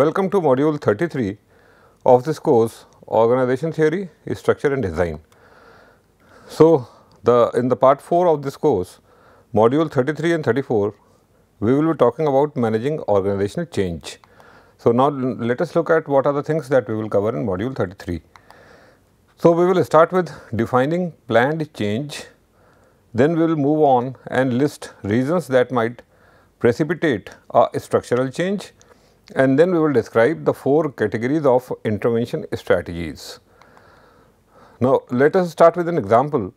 Welcome to module 33 of this course organization theory structure and design. So, the in the part 4 of this course module 33 and 34 we will be talking about managing organizational change. So, now let us look at what are the things that we will cover in module 33. So, we will start with defining planned change then we will move on and list reasons that might precipitate a structural change and then we will describe the four categories of intervention strategies. Now, let us start with an example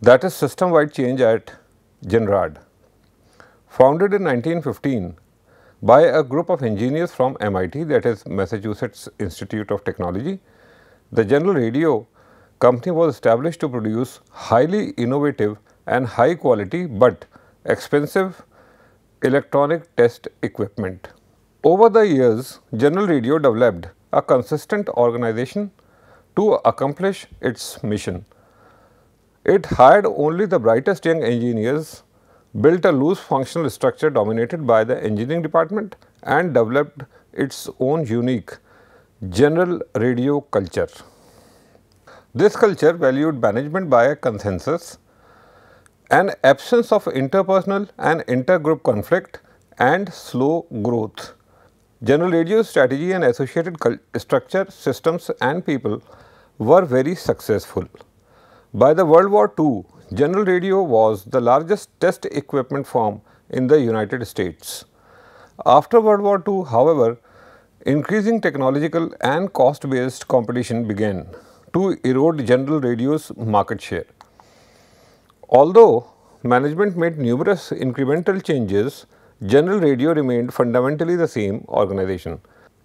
that is system wide change at Genrad. Founded in 1915 by a group of engineers from MIT that is Massachusetts Institute of Technology, the General Radio company was established to produce highly innovative and high quality, but expensive electronic test equipment. Over the years, General Radio developed a consistent organization to accomplish its mission. It hired only the brightest young engineers, built a loose functional structure dominated by the engineering department and developed its own unique general radio culture. This culture valued management by a consensus, an absence of interpersonal and intergroup conflict and slow growth. General Radio's strategy and associated structure, systems and people were very successful. By the World War II, General Radio was the largest test equipment firm in the United States. After World War II, however, increasing technological and cost-based competition began to erode General Radio's market share. Although management made numerous incremental changes General Radio remained fundamentally the same organization.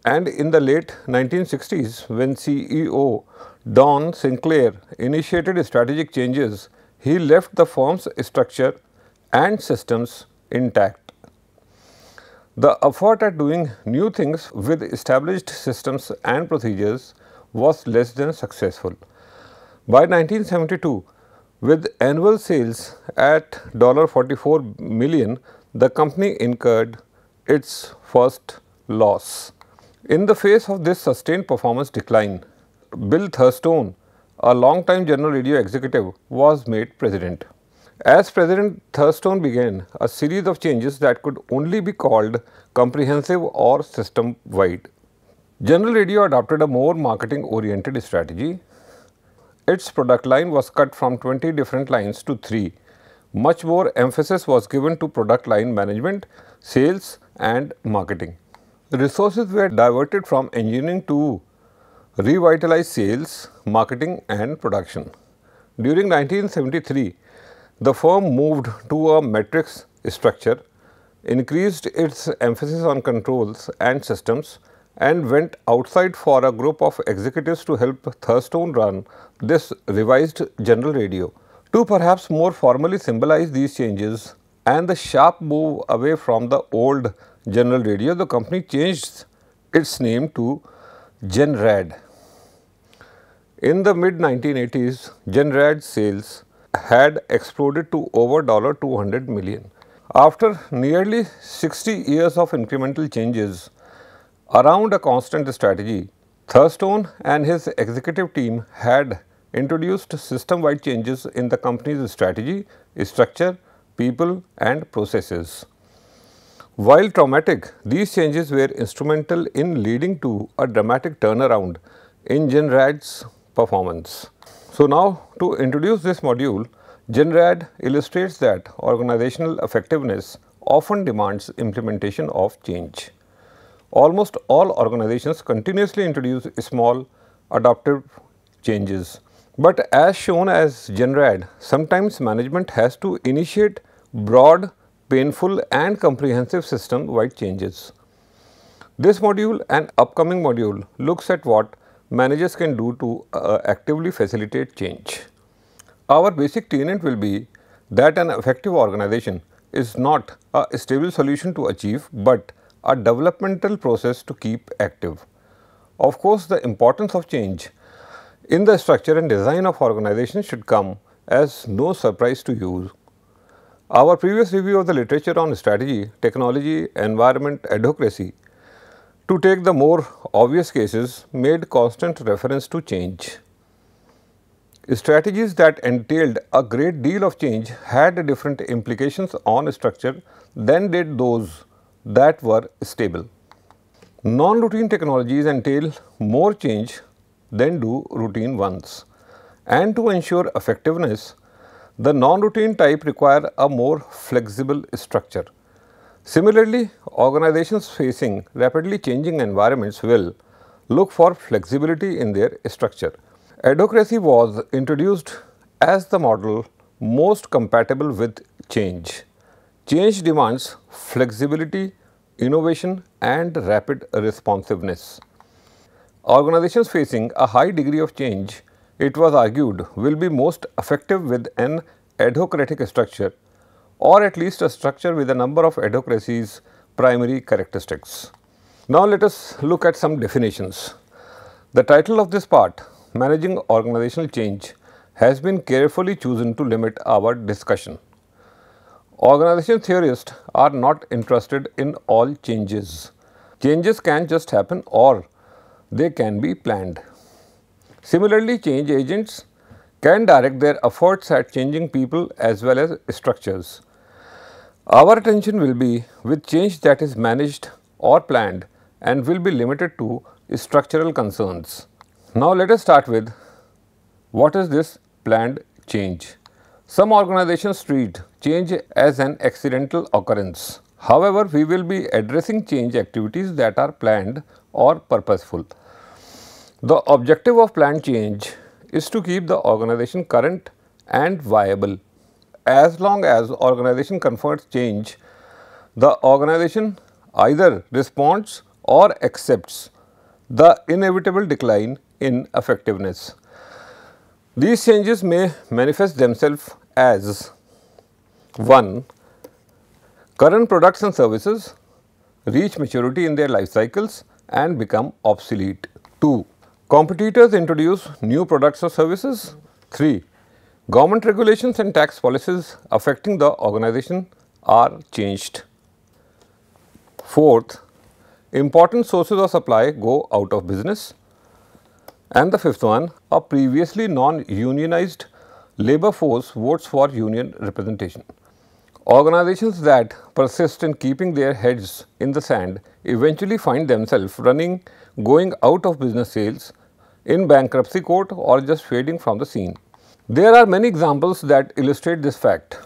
And in the late 1960s, when CEO Don Sinclair initiated strategic changes, he left the firm's structure and systems intact. The effort at doing new things with established systems and procedures was less than successful. By 1972, with annual sales at $44 million, the company incurred its first loss. In the face of this sustained performance decline, Bill Thurstone, a long-time General Radio executive, was made president. As President Thurstone began a series of changes that could only be called comprehensive or system-wide. General Radio adopted a more marketing-oriented strategy. Its product line was cut from 20 different lines to 3 much more emphasis was given to product line management, sales and marketing. resources were diverted from engineering to revitalize sales, marketing and production. During 1973, the firm moved to a matrix structure, increased its emphasis on controls and systems and went outside for a group of executives to help Thurstone run this revised general radio to perhaps more formally symbolize these changes and the sharp move away from the old General Radio, the company changed its name to Genrad. In the mid 1980s, Genrad sales had exploded to over $200 million. After nearly 60 years of incremental changes around a constant strategy, Thurstone and his executive team had introduced system-wide changes in the company's strategy, structure, people and processes. While traumatic, these changes were instrumental in leading to a dramatic turnaround in Genrad's performance. So now to introduce this module, Genrad illustrates that organizational effectiveness often demands implementation of change. Almost all organizations continuously introduce small adaptive changes but as shown as GENRAD, sometimes management has to initiate broad, painful and comprehensive system-wide changes. This module and upcoming module looks at what managers can do to uh, actively facilitate change. Our basic tenet will be that an effective organization is not a stable solution to achieve, but a developmental process to keep active. Of course, the importance of change in the structure and design of organization should come as no surprise to you. Our previous review of the literature on strategy, technology, environment, adhocracy, to take the more obvious cases, made constant reference to change. Strategies that entailed a great deal of change had different implications on structure than did those that were stable. Non-routine technologies entail more change then do routine ones. And to ensure effectiveness, the non-routine type require a more flexible structure. Similarly, organizations facing rapidly changing environments will look for flexibility in their structure. Adocracy was introduced as the model most compatible with change. Change demands flexibility, innovation and rapid responsiveness. Organizations facing a high degree of change, it was argued, will be most effective with an adhocratic structure or at least a structure with a number of adhocracy's primary characteristics. Now, let us look at some definitions. The title of this part, Managing Organizational Change, has been carefully chosen to limit our discussion. Organization theorists are not interested in all changes. Changes can just happen or they can be planned. Similarly, change agents can direct their efforts at changing people as well as structures. Our attention will be with change that is managed or planned and will be limited to structural concerns. Now, let us start with what is this planned change. Some organizations treat change as an accidental occurrence. However, we will be addressing change activities that are planned or purposeful. The objective of plan change is to keep the organization current and viable. As long as organization confronts change, the organization either responds or accepts the inevitable decline in effectiveness. These changes may manifest themselves as 1. Current products and services reach maturity in their life cycles and become obsolete. 2. Competitors introduce new products or services. 3. Government regulations and tax policies affecting the organization are changed. Fourth, important sources of supply go out of business. And the fifth one, a previously non-unionized labor force votes for union representation. Organizations that persist in keeping their heads in the sand eventually find themselves running, going out of business sales in bankruptcy court or just fading from the scene. There are many examples that illustrate this fact.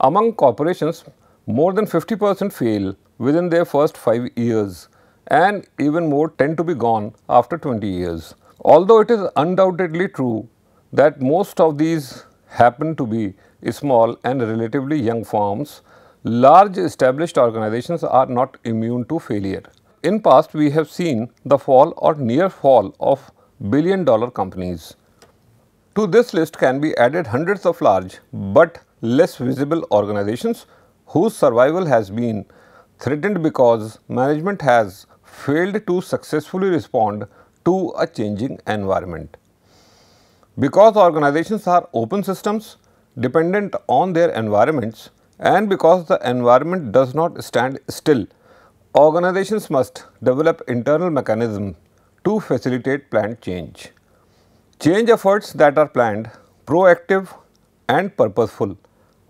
Among corporations, more than 50 percent fail within their first 5 years and even more tend to be gone after 20 years. Although it is undoubtedly true that most of these happen to be small and relatively young firms, large established organizations are not immune to failure. In past, we have seen the fall or near fall of billion dollar companies. To this list can be added hundreds of large but less visible organizations whose survival has been threatened because management has failed to successfully respond to a changing environment. Because organizations are open systems dependent on their environments and because the environment does not stand still, organizations must develop internal mechanisms to facilitate planned change. Change efforts that are planned, proactive and purposeful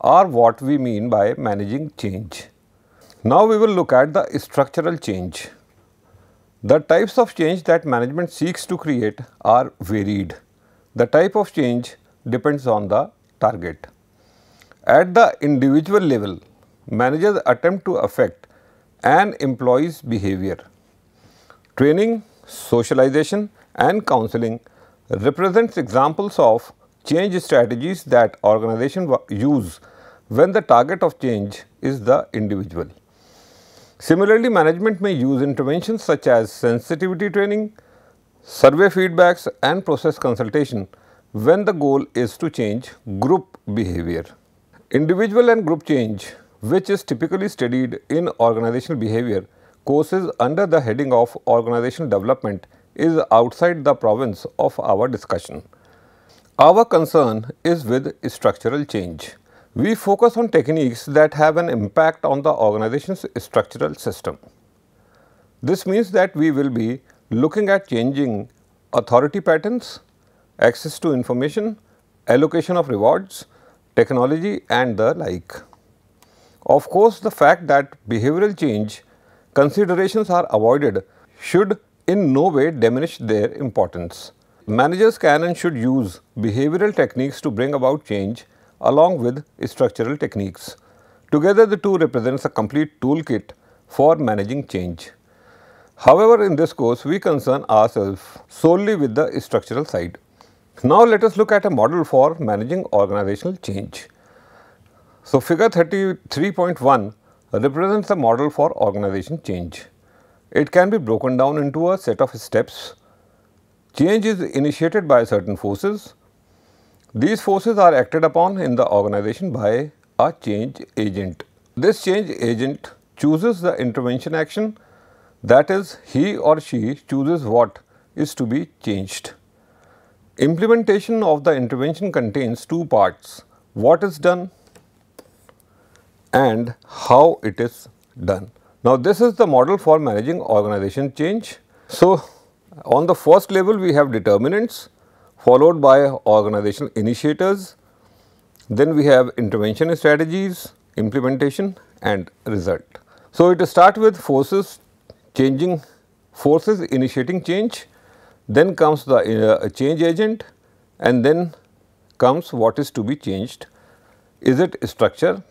are what we mean by managing change. Now we will look at the structural change. The types of change that management seeks to create are varied. The type of change depends on the target. At the individual level, managers attempt to affect an employee's behavior. Training socialization and counseling represents examples of change strategies that organizations use when the target of change is the individual. Similarly, management may use interventions such as sensitivity training, survey feedbacks and process consultation when the goal is to change group behavior. Individual and group change, which is typically studied in organizational behavior, courses under the heading of organizational development is outside the province of our discussion. Our concern is with structural change. We focus on techniques that have an impact on the organization's structural system. This means that we will be looking at changing authority patterns, access to information, allocation of rewards, technology and the like. Of course, the fact that behavioral change considerations are avoided should in no way diminish their importance. Managers can and should use behavioral techniques to bring about change along with structural techniques. Together, the two represents a complete toolkit for managing change. However, in this course, we concern ourselves solely with the structural side. Now, let us look at a model for managing organizational change. So, figure 33.1 represents a model for organization change. It can be broken down into a set of steps. Change is initiated by certain forces. These forces are acted upon in the organization by a change agent. This change agent chooses the intervention action that is he or she chooses what is to be changed. Implementation of the intervention contains two parts, what is done and how it is done. Now, this is the model for managing organization change. So, on the first level we have determinants followed by organizational initiators, then we have intervention strategies, implementation and result. So, it starts with forces changing forces initiating change, then comes the uh, change agent and then comes what is to be changed. Is it structure,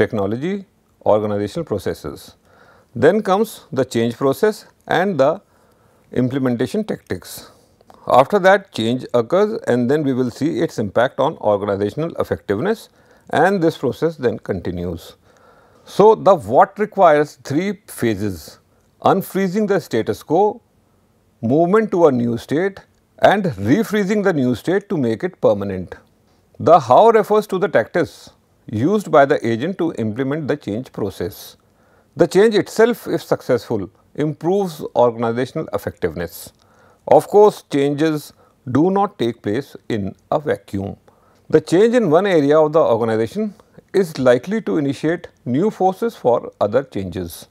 technology, organizational processes. Then comes the change process and the implementation tactics. After that change occurs and then we will see its impact on organizational effectiveness and this process then continues. So, the what requires three phases unfreezing the status quo, movement to a new state and refreezing the new state to make it permanent. The how refers to the tactics used by the agent to implement the change process. The change itself, if successful, improves organizational effectiveness. Of course, changes do not take place in a vacuum. The change in one area of the organization is likely to initiate new forces for other changes.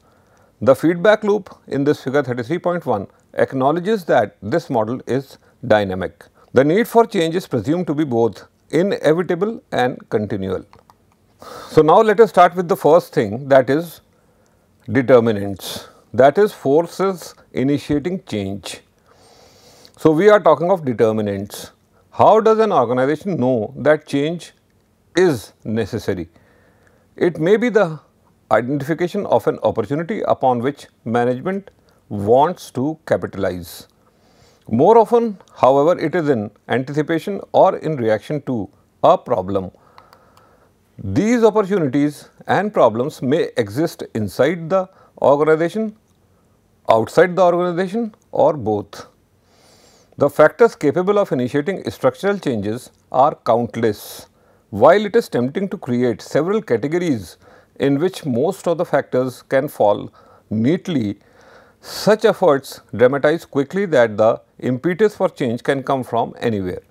The feedback loop in this figure 33.1 acknowledges that this model is dynamic. The need for change is presumed to be both inevitable and continual. So, now let us start with the first thing that is determinants that is forces initiating change. So, we are talking of determinants. How does an organization know that change is necessary? It may be the identification of an opportunity upon which management wants to capitalize. More often, however, it is in anticipation or in reaction to a problem these opportunities and problems may exist inside the organization, outside the organization or both. The factors capable of initiating structural changes are countless. While it is tempting to create several categories in which most of the factors can fall neatly, such efforts dramatize quickly that the impetus for change can come from anywhere.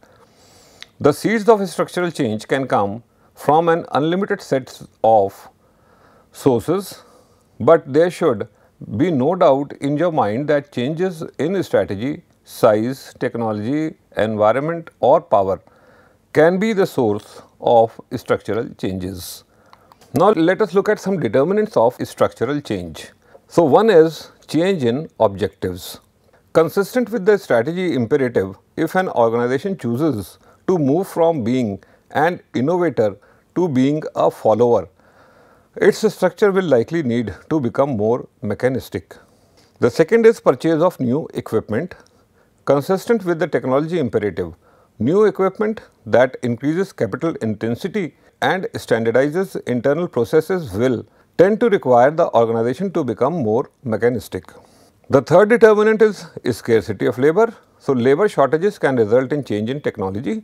The seeds of structural change can come from an unlimited sets of sources, but there should be no doubt in your mind that changes in strategy, size, technology, environment or power can be the source of structural changes. Now, let us look at some determinants of structural change. So, one is change in objectives. Consistent with the strategy imperative, if an organization chooses to move from being an innovator to being a follower, its structure will likely need to become more mechanistic. The second is purchase of new equipment. Consistent with the technology imperative, new equipment that increases capital intensity and standardizes internal processes will tend to require the organization to become more mechanistic. The third determinant is scarcity of labor. So, labor shortages can result in change in technology.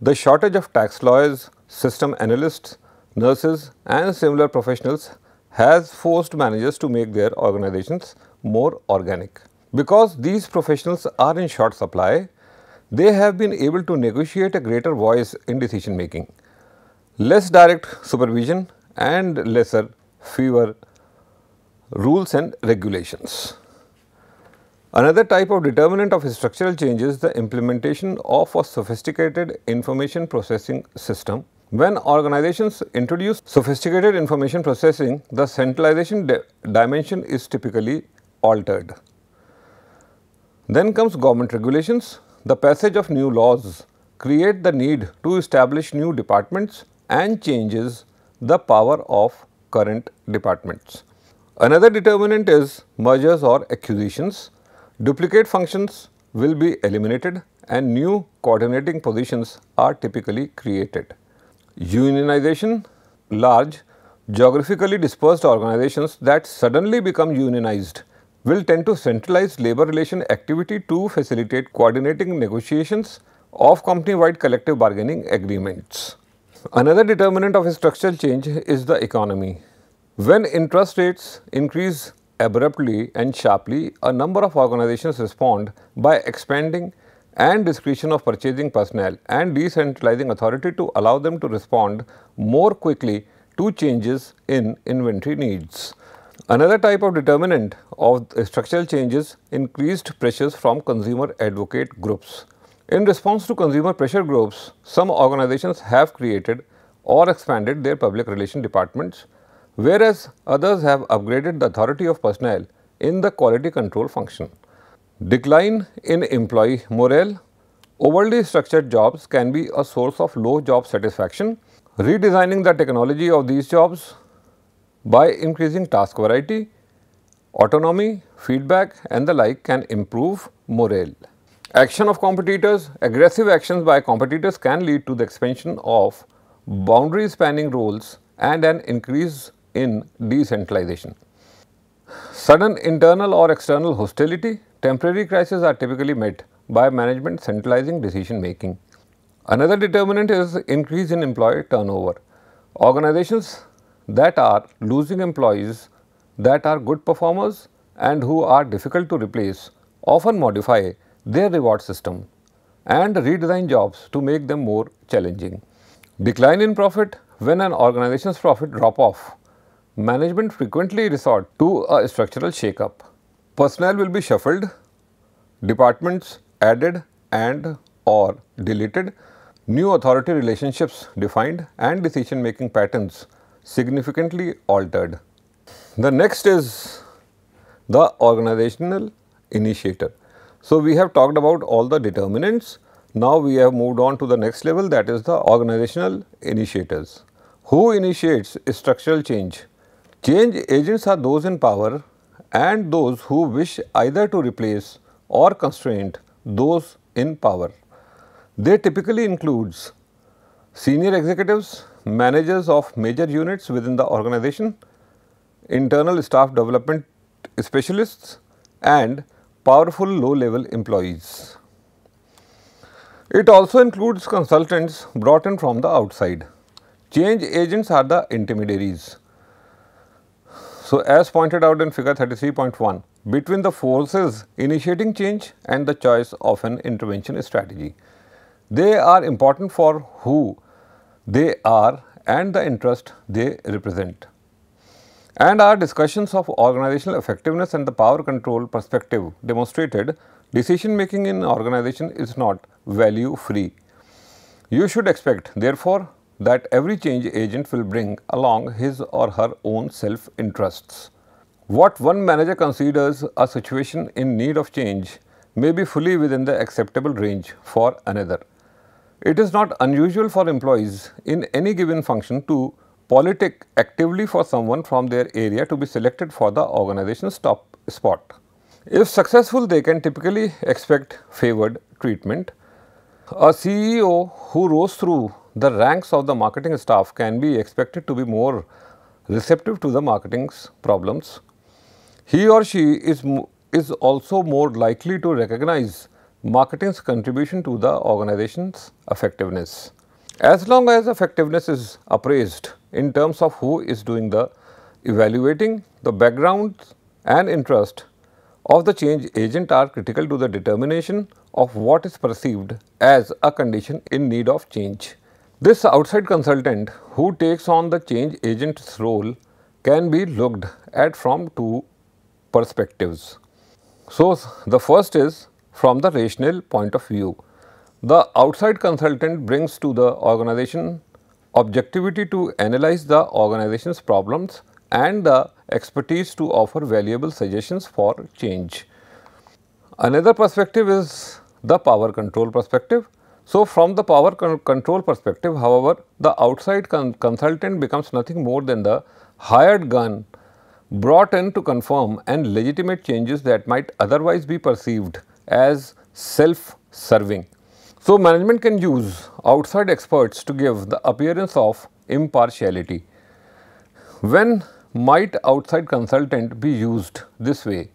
The shortage of tax laws, system analysts, nurses and similar professionals has forced managers to make their organizations more organic. Because these professionals are in short supply, they have been able to negotiate a greater voice in decision making. Less direct supervision and lesser, fewer rules and regulations. Another type of determinant of structural change is the implementation of a sophisticated information processing system when organizations introduce sophisticated information processing, the centralization dimension is typically altered. Then comes government regulations. The passage of new laws create the need to establish new departments and changes the power of current departments. Another determinant is mergers or acquisitions. Duplicate functions will be eliminated and new coordinating positions are typically created. Unionization large geographically dispersed organizations that suddenly become unionized will tend to centralize labor relation activity to facilitate coordinating negotiations of company-wide collective bargaining agreements. Another determinant of structural change is the economy. When interest rates increase abruptly and sharply, a number of organizations respond by expanding and discretion of purchasing personnel and decentralizing authority to allow them to respond more quickly to changes in inventory needs. Another type of determinant of structural changes increased pressures from consumer advocate groups. In response to consumer pressure groups, some organizations have created or expanded their public relation departments, whereas others have upgraded the authority of personnel in the quality control function. Decline in employee morale. Overly structured jobs can be a source of low job satisfaction. Redesigning the technology of these jobs by increasing task variety, autonomy, feedback and the like can improve morale. Action of competitors. Aggressive actions by competitors can lead to the expansion of boundary spanning roles and an increase in decentralization. Sudden internal or external hostility Temporary crises are typically met by management centralizing decision making. Another determinant is increase in employee turnover. Organizations that are losing employees that are good performers and who are difficult to replace often modify their reward system and redesign jobs to make them more challenging. Decline in profit when an organization's profit drop off, management frequently resort to a structural shakeup. Personnel will be shuffled, departments added and or deleted, new authority relationships defined and decision making patterns significantly altered. The next is the organizational initiator. So, we have talked about all the determinants. Now, we have moved on to the next level that is the organizational initiators. Who initiates structural change? Change agents are those in power and those who wish either to replace or constrain those in power. They typically includes senior executives, managers of major units within the organization, internal staff development specialists and powerful low level employees. It also includes consultants brought in from the outside. Change agents are the intermediaries so, as pointed out in figure 33.1, between the forces initiating change and the choice of an intervention strategy. They are important for who they are and the interest they represent. And our discussions of organizational effectiveness and the power control perspective demonstrated decision making in organization is not value free. You should expect therefore that every change agent will bring along his or her own self-interests. What one manager considers a situation in need of change may be fully within the acceptable range for another. It is not unusual for employees in any given function to politic actively for someone from their area to be selected for the organization's top spot. If successful, they can typically expect favored treatment a CEO who rose through the ranks of the marketing staff can be expected to be more receptive to the marketing's problems. He or she is, is also more likely to recognize marketing's contribution to the organization's effectiveness. As long as effectiveness is appraised in terms of who is doing the evaluating, the background and interest of the change agent are critical to the determination of what is perceived as a condition in need of change. This outside consultant who takes on the change agent's role can be looked at from two perspectives. So, the first is from the rational point of view. The outside consultant brings to the organization objectivity to analyze the organization's problems and the expertise to offer valuable suggestions for change. Another perspective is the power control perspective. So, from the power con control perspective, however, the outside con consultant becomes nothing more than the hired gun brought in to confirm and legitimate changes that might otherwise be perceived as self-serving. So, management can use outside experts to give the appearance of impartiality. When might outside consultant be used this way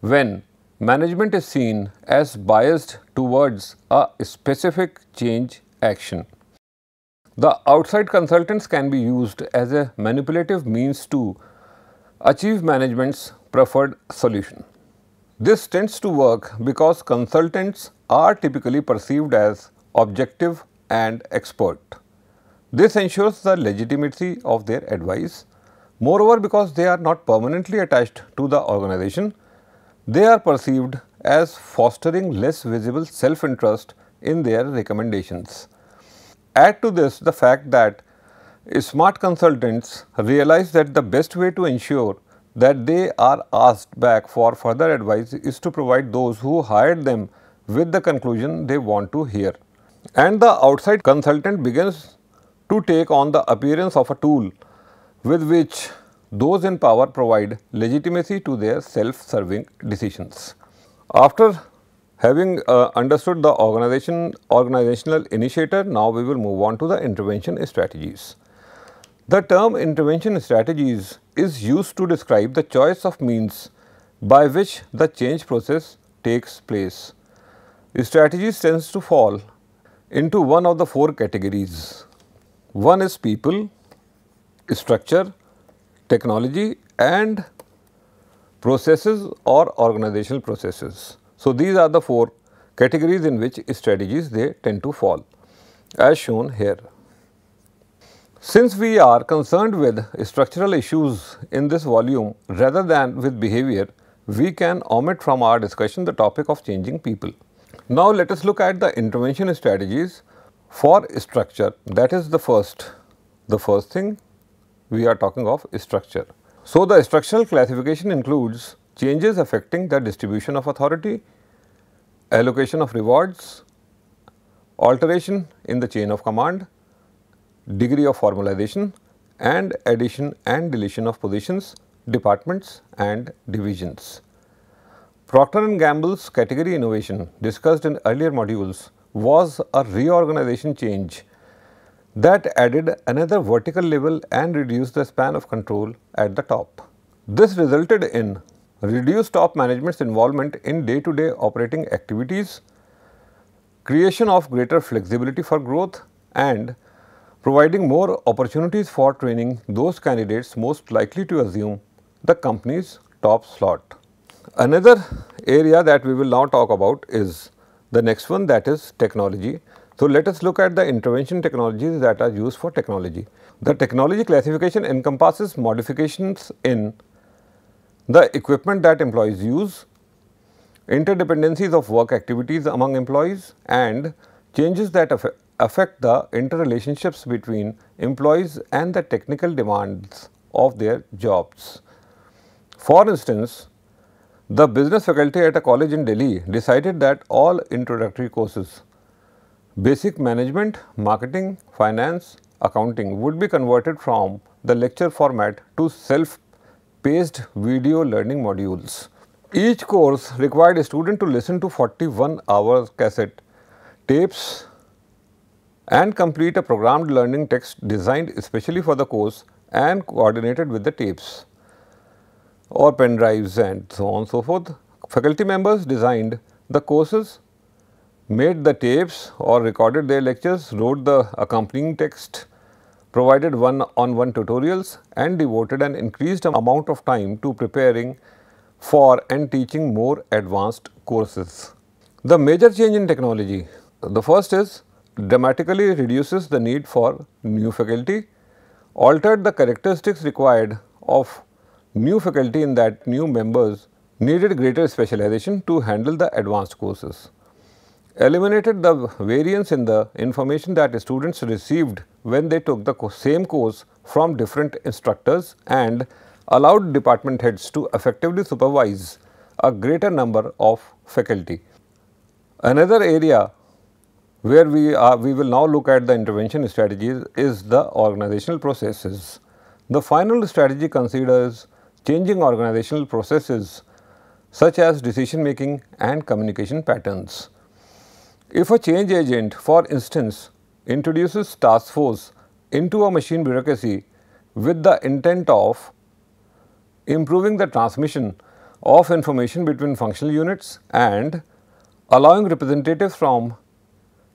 when management is seen as biased towards a specific change action. The outside consultants can be used as a manipulative means to achieve management's preferred solution. This tends to work because consultants are typically perceived as objective and expert. This ensures the legitimacy of their advice Moreover, because they are not permanently attached to the organization, they are perceived as fostering less visible self-interest in their recommendations. Add to this the fact that smart consultants realize that the best way to ensure that they are asked back for further advice is to provide those who hired them with the conclusion they want to hear. And the outside consultant begins to take on the appearance of a tool with which those in power provide legitimacy to their self-serving decisions. After having uh, understood the organization, organizational initiator, now we will move on to the intervention strategies. The term intervention strategies is used to describe the choice of means by which the change process takes place. Strategies tends to fall into one of the four categories. One is people, structure, technology and processes or organizational processes. So, these are the four categories in which strategies they tend to fall as shown here. Since we are concerned with structural issues in this volume rather than with behavior, we can omit from our discussion the topic of changing people. Now, let us look at the intervention strategies for structure that is the first, the first thing we are talking of structure. So, the structural classification includes changes affecting the distribution of authority, allocation of rewards, alteration in the chain of command, degree of formalization and addition and deletion of positions, departments and divisions. Procter & Gamble's category innovation discussed in earlier modules was a reorganization change that added another vertical level and reduced the span of control at the top. This resulted in reduced top management's involvement in day-to-day -day operating activities, creation of greater flexibility for growth and providing more opportunities for training those candidates most likely to assume the company's top slot. Another area that we will now talk about is the next one that is technology so, let us look at the intervention technologies that are used for technology. The technology classification encompasses modifications in the equipment that employees use, interdependencies of work activities among employees and changes that affect the interrelationships between employees and the technical demands of their jobs. For instance, the business faculty at a college in Delhi decided that all introductory courses Basic management, marketing, finance, accounting would be converted from the lecture format to self-paced video learning modules. Each course required a student to listen to 41 hour cassette tapes and complete a programmed learning text designed especially for the course and coordinated with the tapes or pen drives and so on and so forth. Faculty members designed the courses made the tapes or recorded their lectures, wrote the accompanying text, provided one-on-one -on -one tutorials and devoted an increased amount of time to preparing for and teaching more advanced courses. The major change in technology, the first is dramatically reduces the need for new faculty, altered the characteristics required of new faculty in that new members needed greater specialization to handle the advanced courses eliminated the variance in the information that students received when they took the co same course from different instructors and allowed department heads to effectively supervise a greater number of faculty. Another area where we are we will now look at the intervention strategies is the organizational processes. The final strategy considers changing organizational processes such as decision making and communication patterns. If a change agent, for instance, introduces task force into a machine bureaucracy with the intent of improving the transmission of information between functional units and allowing representatives from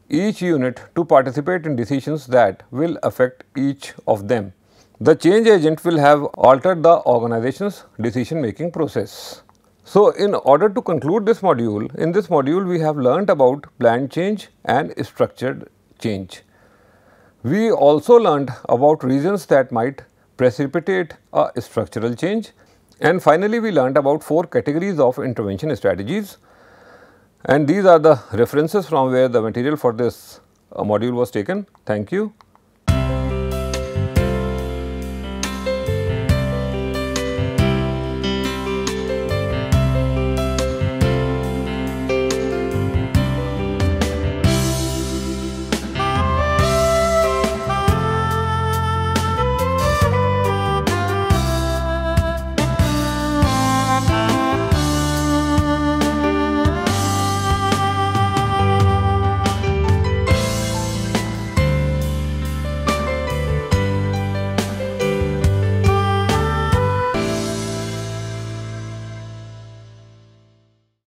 each unit to participate in decisions that will affect each of them. The change agent will have altered the organization's decision making process. So, in order to conclude this module, in this module we have learnt about planned change and structured change. We also learnt about reasons that might precipitate a structural change and finally, we learnt about four categories of intervention strategies and these are the references from where the material for this uh, module was taken. Thank you.